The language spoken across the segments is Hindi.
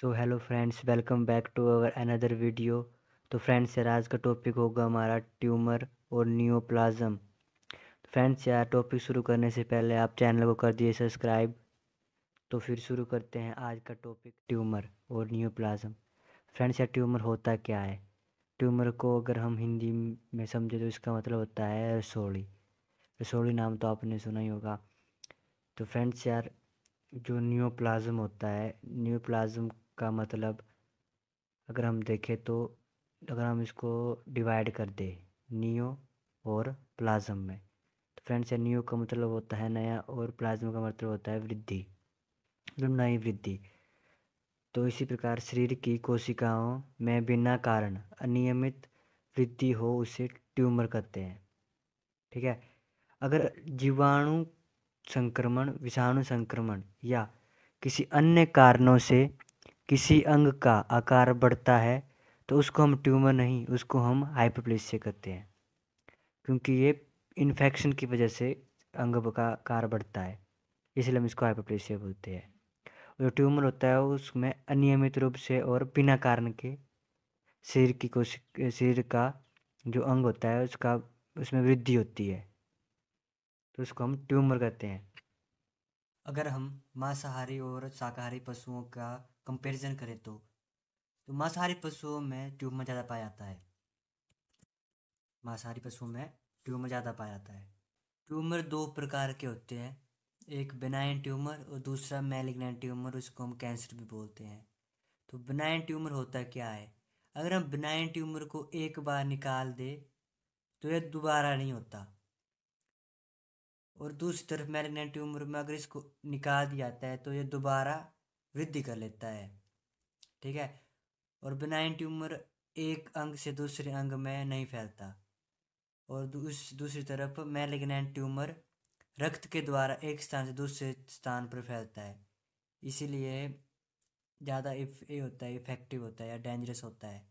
so hello friends welcome back to our another video तो फ्रेंड्स यार आज का टॉपिक होगा हमारा ट्यूमर और न्योप्लाजम तो फ्रेंड्स यार टॉपिक शुरू करने से पहले आप चैनल को कर दिए सब्सक्राइब तो फिर शुरू करते हैं आज का टॉपिक ट्यूमर और न्योप्लाजम फ्रेंड्स यार ट्यूमर होता क्या है ट्यूमर को अगर हम हिंदी में समझें तो इसका मतलब होता है रसोड़ी रसोड़ी नाम तो आपने सुना ही होगा तो फ्रेंड्स यार जो न्योप्लाज्म होता है न्योप्लाज्म का मतलब अगर हम देखें तो अगर हम इसको डिवाइड कर दें नियो और प्लाज्म में तो फ्रेंड्स ये नियो का मतलब होता है नया और प्लाज्मा का मतलब होता है वृद्धि मतलब नई वृद्धि तो इसी प्रकार शरीर की कोशिकाओं में बिना कारण अनियमित वृद्धि हो उसे ट्यूमर कहते हैं ठीक है अगर जीवाणु संक्रमण विषाणु संक्रमण या किसी अन्य कारणों से किसी अंग का आकार बढ़ता है तो उसको हम ट्यूमर नहीं उसको हम हाइपरप्लेसिया कहते हैं क्योंकि ये इन्फेक्शन की वजह से अंग का आकार बढ़ता है इसलिए हम इसको हाइपरप्लेसिया बोलते हैं जो ट्यूमर होता है उसमें अनियमित रूप से और बिना कारण के शरीर की कोश शरीर का जो अंग होता है उसका उसमें वृद्धि होती है तो उसको हम ट्यूमर कहते हैं अगर हम मांसाहारी और शाकाहारी पशुओं का कंपैरिजन करें तो तो मांसाहारी पशुओं में ट्यूमर ज़्यादा पाया जाता है मांसाहारी पशुओं में ट्यूमर ज़्यादा पाया जाता है ट्यूमर दो प्रकार के होते हैं एक बेनाइन ट्यूमर और दूसरा मेलिग्नेंट ट्यूमर उसको हम कैंसर भी बोलते हैं तो बेनाइन ट्यूमर होता क्या है अगर हम बेनाइन ट्यूमर को एक बार निकाल दें तो यह दोबारा नहीं होता और दूसरी तरफ मेलिग्नेंट ट्यूमर में अगर इसको निकाल दिया जाता है तो यह दोबारा वृद्धि कर लेता है ठीक है और बेनाइन ट्यूमर एक अंग से दूसरे अंग में नहीं फैलता और उस दूसरी तरफ मेलेग्नेंट ट्यूमर रक्त के द्वारा एक स्थान से दूसरे स्थान पर फैलता है इसीलिए ज़्यादा इफ ये होता है इफेक्टिव होता है या डेंजरस होता है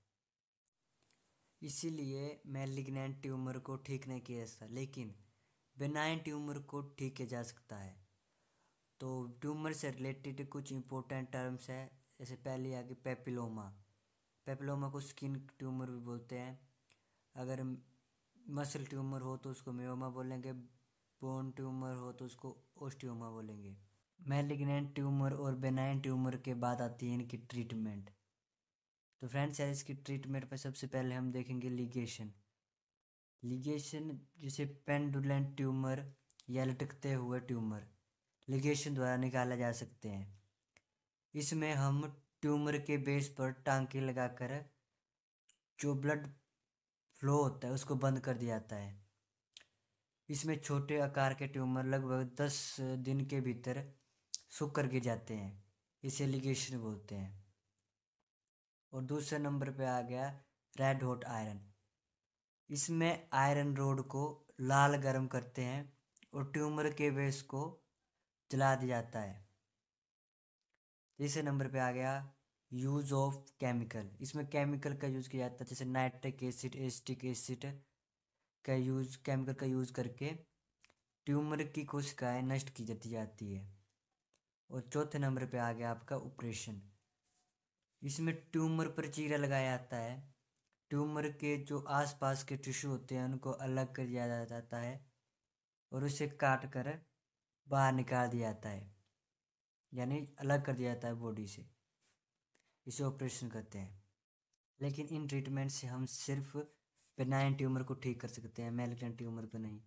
इसीलिए मेलिग्नेंट ट्यूमर को ठीक नहीं किया जा सकता लेकिन बेनाइन ट्यूमर को ठीक किया जा सकता है तो ट्यूमर से रिलेटेड कुछ इंपॉर्टेंट टर्म्स है जैसे पहले आगे पेपिलोमा पेपिलोमा को स्किन ट्यूमर भी बोलते हैं अगर मसल ट्यूमर हो तो उसको म्योमा बोलेंगे बोन ट्यूमर हो तो उसको ओस्टियोमा बोलेंगे मेलिग्नेंट ट्यूमर और बेनाइन ट्यूमर के बाद आती है इनकी ट्रीटमेंट तो फ्रेंड्स यार इसकी ट्रीटमेंट पर सबसे पहले हम देखेंगे लिगेशन लिगेशन जिसे पेंडुलेंट ट्यूमर या लटकते हुए ट्यूमर लिगेशन द्वारा निकाला जा सकते हैं इसमें हम ट्यूमर के बेस पर टांके लगाकर जो ब्लड फ्लो होता है उसको बंद कर दिया जाता है इसमें छोटे आकार के ट्यूमर लगभग दस दिन के भीतर सूख कर गिर जाते हैं इसे लिगेशन बोलते हैं और दूसरे नंबर पे आ गया रेड हॉट आयरन इसमें आयरन रोड को लाल गर्म करते हैं और ट्यूमर के बेस को जला दिया जाता है तीसरे नंबर पे आ गया यूज़ ऑफ केमिकल इसमें केमिकल का यूज़ किया जाता है जैसे नाइट्रिक एसिड एस्टिक एसिड का यूज़ केमिकल का यूज़ करके ट्यूमर की कोशिकाएं नष्ट की जाती जाती है और चौथे नंबर पे आ गया आपका ऑपरेशन इसमें ट्यूमर पर चीरा लगाया जाता है ट्यूमर के जो आसपास के टिश्यू होते हैं उनको अलग कर दिया जाता है और उसे काट कर बाहर निकाल दिया जाता है यानी अलग कर दिया जाता है बॉडी से इसे ऑपरेशन कहते हैं लेकिन इन ट्रीटमेंट से हम सिर्फ बेनाइन ट्यूमर को ठीक कर सकते हैं मेलिग्नेंट ट्यूमर को नहीं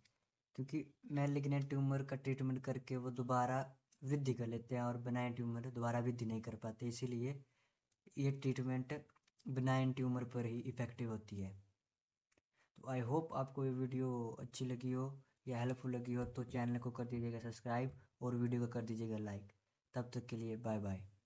क्योंकि मेलिग्नेंट ट्यूमर का ट्रीटमेंट करके वो दोबारा वृद्धि कर लेते हैं और बेनाइन ट्यूमर दोबारा वृद्धि नहीं कर पाते इसीलिए ये ट्रीटमेंट बेनाइन ट्यूमर पर ही इफ़ेक्टिव होती है तो आई होप आपको ये वीडियो अच्छी लगी हो या हेल्पफुल लगी हो तो चैनल को कर दीजिएगा सब्सक्राइब और वीडियो को कर दीजिएगा लाइक तब तक के लिए बाय बाय